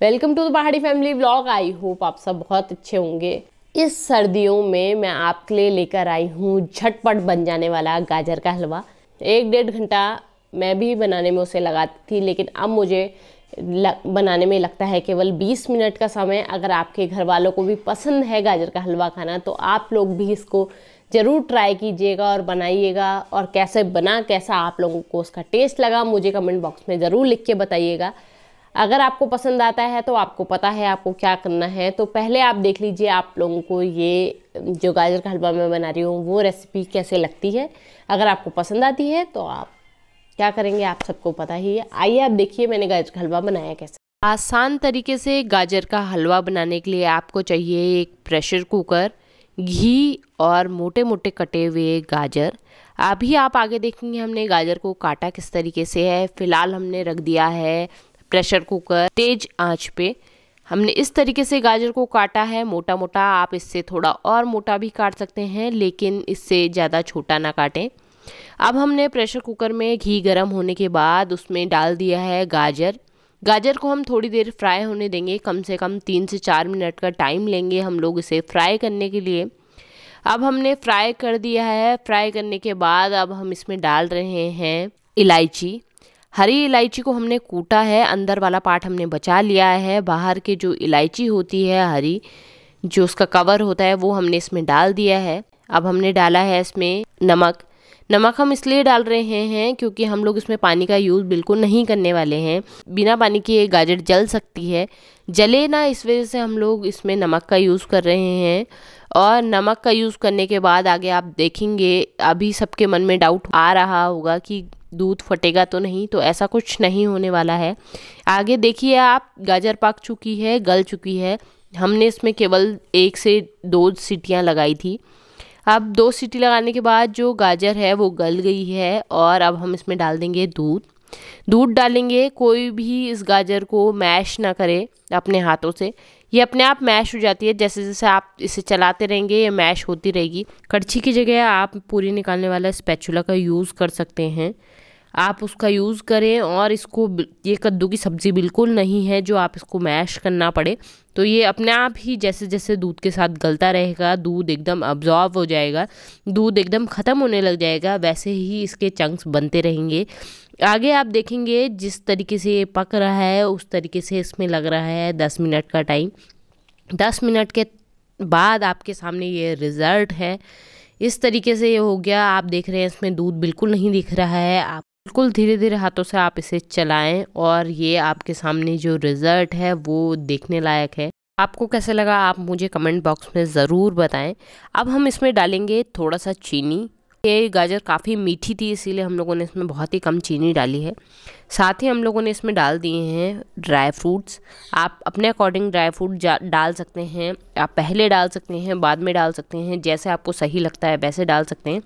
welcome to the Pahadi family blog I hope आप सब बहुत अच्छे होंगे इस सर्दियों में मैं आपके लिए लेकर आई हूँ झटपट बन जाने वाला गाजर का हलवा एक डेढ़ घंटा मैं भी बनाने में उसे लगाती थी लेकिन अब मुझे लग, बनाने में लगता है केवल 20 मिनट का समय अगर आपके घर वालों को भी पसंद है गाजर का हलवा खाना तो आप लोग भी इसको ज़रूर ट्राई कीजिएगा और बनाइएगा और कैसे बना कैसा आप लोगों को उसका टेस्ट लगा मुझे कमेंट बॉक्स में ज़रूर लिख के बताइएगा अगर आपको पसंद आता है तो आपको पता है आपको क्या करना है तो पहले आप देख लीजिए आप लोगों को ये जो गाजर का हलवा मैं बना रही हूँ वो रेसिपी कैसे लगती है अगर आपको पसंद आती है तो आप क्या करेंगे आप सबको पता ही है आइए आप देखिए मैंने गाजर का हलवा बनाया कैसे आसान तरीके से गाजर का हलवा बनाने के लिए आपको चाहिए एक प्रेशर कुकर घी और मोटे मोटे कटे हुए गाजर अभी आप आगे देखेंगे हमने गाजर को काटा किस तरीके से है फिलहाल हमने रख दिया है प्रेशर कुकर तेज आंच पे हमने इस तरीके से गाजर को काटा है मोटा मोटा आप इससे थोड़ा और मोटा भी काट सकते हैं लेकिन इससे ज़्यादा छोटा ना काटें अब हमने प्रेशर कुकर में घी गर्म होने के बाद उसमें डाल दिया है गाजर गाजर को हम थोड़ी देर फ्राई होने देंगे कम से कम तीन से चार मिनट का टाइम लेंगे हम लोग इसे फ्राई करने के लिए अब हमने फ्राई कर दिया है फ्राई करने के बाद अब हम इसमें डाल रहे हैं इलायची हरी इलायची को हमने कूटा है अंदर वाला पार्ट हमने बचा लिया है बाहर के जो इलायची होती है हरी जो उसका कवर होता है वो हमने इसमें डाल दिया है अब हमने डाला है इसमें नमक नमक हम इसलिए डाल रहे हैं क्योंकि हम लोग इसमें पानी का यूज़ बिल्कुल नहीं करने वाले हैं बिना पानी के ये गाजर जल सकती है जले ना इस वजह से हम लोग इसमें नमक का यूज़ कर रहे हैं और नमक का यूज़ करने के बाद आगे आप देखेंगे अभी सबके मन में डाउट आ रहा होगा कि दूध फटेगा तो नहीं तो ऐसा कुछ नहीं होने वाला है आगे देखिए आप गाजर पक चुकी है गल चुकी है हमने इसमें केवल एक से दो सीटियाँ लगाई थी अब दो सीटी लगाने के बाद जो गाजर है वो गल गई है और अब हम इसमें डाल देंगे दूध दूध डालेंगे कोई भी इस गाजर को मैश ना करे अपने हाथों से ये अपने आप मैश हो जाती है जैसे जैसे आप इसे चलाते रहेंगे ये मैश होती रहेगी कड़छी की जगह आप पूरी निकालने वाला स्पैचुला का यूज़ कर सकते हैं आप उसका यूज़ करें और इसको ये कद्दू की सब्ज़ी बिल्कुल नहीं है जो आप इसको मैश करना पड़े तो ये अपने आप ही जैसे जैसे दूध के साथ गलता रहेगा दूध एकदम अब्जॉर्व हो जाएगा दूध एकदम ख़त्म होने लग जाएगा वैसे ही इसके चंक्स बनते रहेंगे आगे आप देखेंगे जिस तरीके से ये पक रहा है उस तरीके से इसमें लग रहा है दस मिनट का टाइम दस मिनट के बाद आपके सामने ये रिज़ल्ट है इस तरीके से ये हो गया आप देख रहे हैं इसमें दूध बिल्कुल नहीं दिख रहा है आप बिल्कुल धीरे धीरे हाथों से आप इसे चलाएं और ये आपके सामने जो रिज़ल्ट है वो देखने लायक है आपको कैसे लगा आप मुझे कमेंट बॉक्स में ज़रूर बताएं अब हम इसमें डालेंगे थोड़ा सा चीनी ये गाजर काफ़ी मीठी थी इसीलिए हम लोगों ने इसमें बहुत ही कम चीनी डाली है साथ ही हम लोगों ने इसमें डाल दिए हैं ड्राई फ्रूट्स आप अपने अकॉर्डिंग ड्राई फ्रूट डाल सकते हैं आप पहले डाल सकते हैं बाद में डाल सकते हैं जैसे आपको सही लगता है वैसे डाल सकते हैं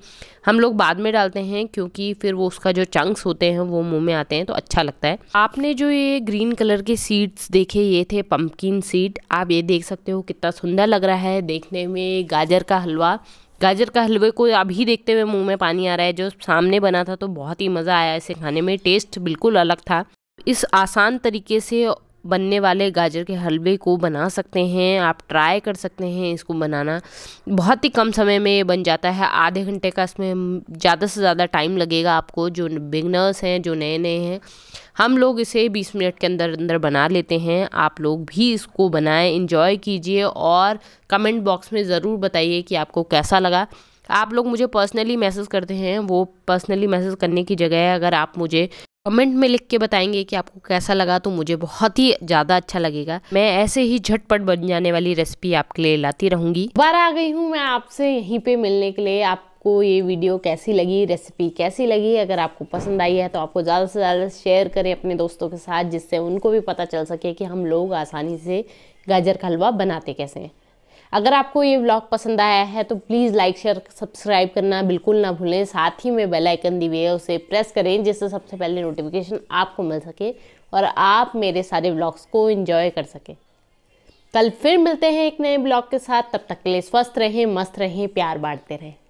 हम लोग बाद में डालते हैं क्योंकि फिर वो उसका जो चंक्स होते हैं वो मुँह में आते हैं तो अच्छा लगता है आपने जो ये ग्रीन कलर के सीड्स देखे ये थे पम्पकिन सीड आप ये देख सकते हो कितना सुंदर लग रहा है देखने में गाजर का हलवा गाजर का हलवे को अभी देखते हुए मुंह में पानी आ रहा है जो सामने बना था तो बहुत ही मज़ा आया इसे खाने में टेस्ट बिल्कुल अलग था इस आसान तरीके से बनने वाले गाजर के हलवे को बना सकते हैं आप ट्राई कर सकते हैं इसको बनाना बहुत ही कम समय में बन जाता है आधे घंटे का इसमें ज़्यादा से ज़्यादा टाइम लगेगा आपको जो बिगनर्स हैं जो नए नए हैं हम लोग इसे 20 मिनट के अंदर अंदर बना लेते हैं आप लोग भी इसको बनाएं इन्जॉय कीजिए और कमेंट बॉक्स में ज़रूर बताइए कि आपको कैसा लगा आप लोग मुझे पर्सनली मैसेज करते हैं वो पर्सनली मैसेज करने की जगह अगर आप मुझे कमेंट में लिख के बताएंगे कि आपको कैसा लगा तो मुझे बहुत ही ज़्यादा अच्छा लगेगा मैं ऐसे ही झटपट बन जाने वाली रेसिपी आपके लिए लाती रहूँगी दोबारा आ गई हूँ मैं आपसे यहीं पर मिलने के लिए आप आपको ये वीडियो कैसी लगी रेसिपी कैसी लगी अगर आपको पसंद आई है तो आपको ज़्यादा से ज़्यादा शेयर करें अपने दोस्तों के साथ जिससे उनको भी पता चल सके कि हम लोग आसानी से गाजर का हलवा बनाते कैसे हैं अगर आपको ये ब्लॉग पसंद आया है तो प्लीज़ लाइक शेयर सब्सक्राइब करना बिल्कुल ना भूलें साथ ही में बेल आइकन दी हुई है उसे प्रेस करें जिससे सबसे पहले नोटिफिकेशन आपको मिल सके और आप मेरे सारे ब्लॉग्स को इन्जॉय कर सकें कल फिर मिलते हैं एक नए ब्लॉग के साथ तब तक के लिए स्वस्थ रहें मस्त रहें प्यार बांटते रहें